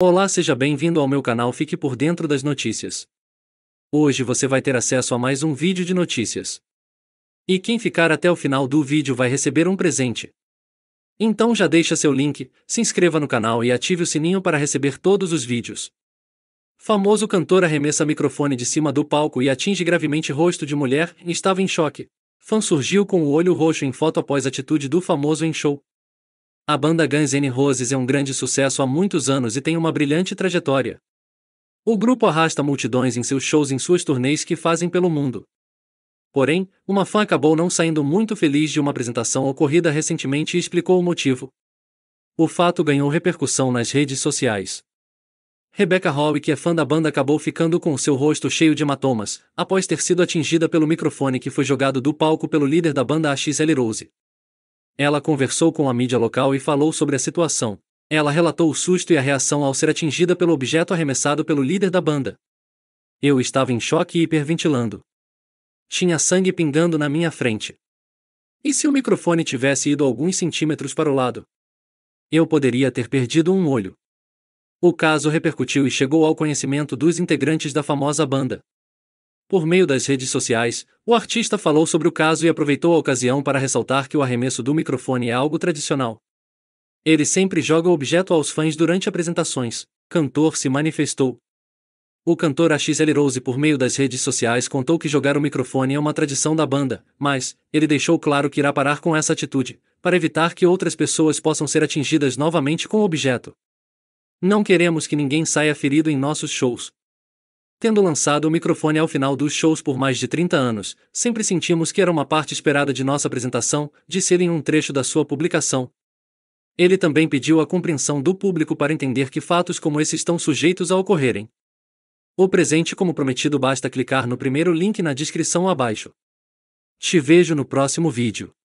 Olá, seja bem-vindo ao meu canal Fique por Dentro das Notícias. Hoje você vai ter acesso a mais um vídeo de notícias. E quem ficar até o final do vídeo vai receber um presente. Então já deixa seu link, se inscreva no canal e ative o sininho para receber todos os vídeos. Famoso cantor arremessa microfone de cima do palco e atinge gravemente rosto de mulher e estava em choque. Fã surgiu com o olho roxo em foto após atitude do famoso em show. A banda Guns N' Roses é um grande sucesso há muitos anos e tem uma brilhante trajetória. O grupo arrasta multidões em seus shows e em suas turnês que fazem pelo mundo. Porém, uma fã acabou não saindo muito feliz de uma apresentação ocorrida recentemente e explicou o motivo. O fato ganhou repercussão nas redes sociais. Rebecca Hall, que é fã da banda, acabou ficando com o seu rosto cheio de hematomas, após ter sido atingida pelo microfone que foi jogado do palco pelo líder da banda AXL Rose. Ela conversou com a mídia local e falou sobre a situação. Ela relatou o susto e a reação ao ser atingida pelo objeto arremessado pelo líder da banda. Eu estava em choque e hiperventilando. Tinha sangue pingando na minha frente. E se o microfone tivesse ido alguns centímetros para o lado? Eu poderia ter perdido um olho. O caso repercutiu e chegou ao conhecimento dos integrantes da famosa banda. Por meio das redes sociais, o artista falou sobre o caso e aproveitou a ocasião para ressaltar que o arremesso do microfone é algo tradicional. Ele sempre joga o objeto aos fãs durante apresentações. Cantor se manifestou. O cantor AXL Rose, por meio das redes sociais, contou que jogar o microfone é uma tradição da banda, mas ele deixou claro que irá parar com essa atitude, para evitar que outras pessoas possam ser atingidas novamente com o objeto. Não queremos que ninguém saia ferido em nossos shows, Tendo lançado o microfone ao final dos shows por mais de 30 anos, sempre sentimos que era uma parte esperada de nossa apresentação, disse ele em um trecho da sua publicação. Ele também pediu a compreensão do público para entender que fatos como esse estão sujeitos a ocorrerem. O presente como prometido basta clicar no primeiro link na descrição abaixo. Te vejo no próximo vídeo.